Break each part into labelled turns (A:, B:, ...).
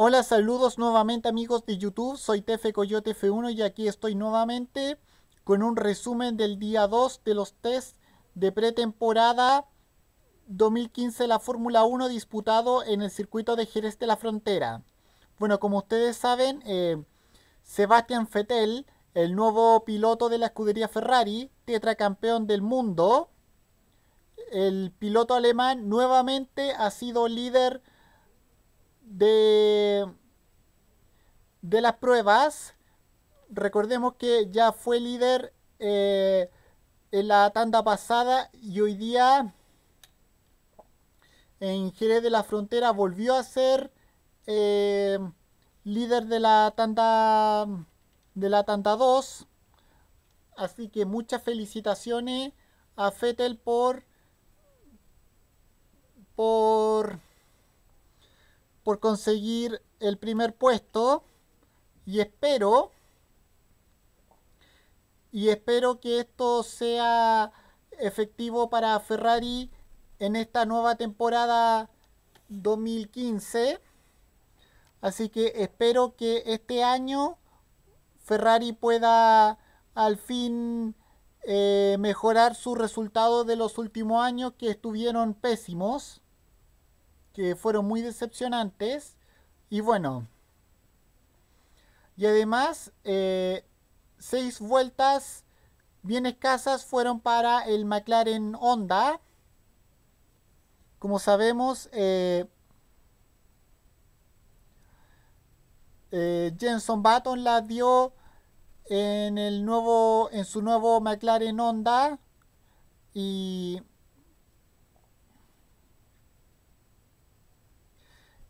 A: Hola, saludos nuevamente amigos de YouTube, soy Tefe Coyote F1 y aquí estoy nuevamente con un resumen del día 2 de los test de pretemporada 2015 de la Fórmula 1 disputado en el circuito de Jerez de la Frontera. Bueno, como ustedes saben, eh, Sebastián Fettel, el nuevo piloto de la escudería Ferrari, tetracampeón del mundo, el piloto alemán nuevamente ha sido líder de, de las pruebas, recordemos que ya fue líder eh, en la tanda pasada y hoy día en Jerez de la Frontera volvió a ser eh, líder de la tanda de la tanda 2. Así que muchas felicitaciones a fetel por por por conseguir el primer puesto y espero y espero que esto sea efectivo para Ferrari en esta nueva temporada 2015. Así que espero que este año Ferrari pueda al fin eh, mejorar sus resultados de los últimos años que estuvieron pésimos fueron muy decepcionantes. Y bueno. Y además, eh, seis vueltas bien escasas fueron para el McLaren Honda. Como sabemos, eh, eh, Jenson Button la dio en el nuevo en su nuevo McLaren Honda y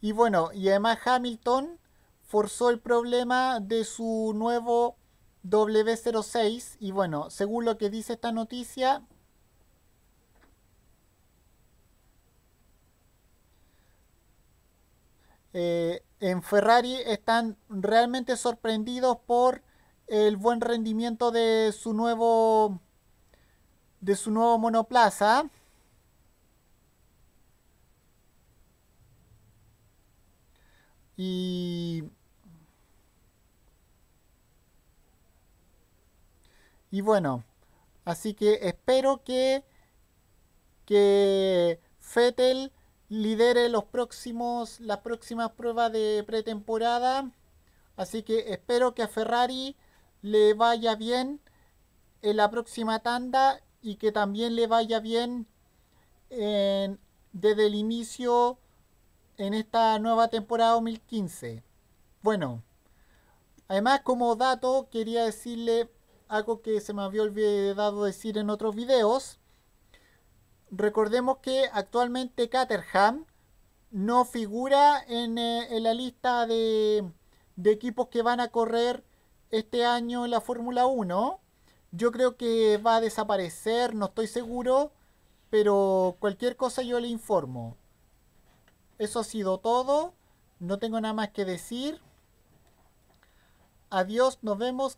A: Y bueno, y además Hamilton forzó el problema de su nuevo W06 y bueno, según lo que dice esta noticia, eh, en Ferrari están realmente sorprendidos por el buen rendimiento de su nuevo de su nuevo monoplaza Y, bueno, así que espero que, que Fettel lidere los próximos, las próximas pruebas de pretemporada. Así que espero que a Ferrari le vaya bien en la próxima tanda y que también le vaya bien desde el inicio en esta nueva temporada 2015. Bueno, además como dato quería decirle algo que se me había olvidado decir en otros videos. Recordemos que actualmente Caterham no figura en, eh, la lista de, de, equipos que van a correr este año en la Fórmula 1. Yo creo que va a desaparecer, no estoy seguro, pero cualquier cosa yo le informo. Eso ha sido todo. No tengo nada más que decir. Adiós, nos vemos.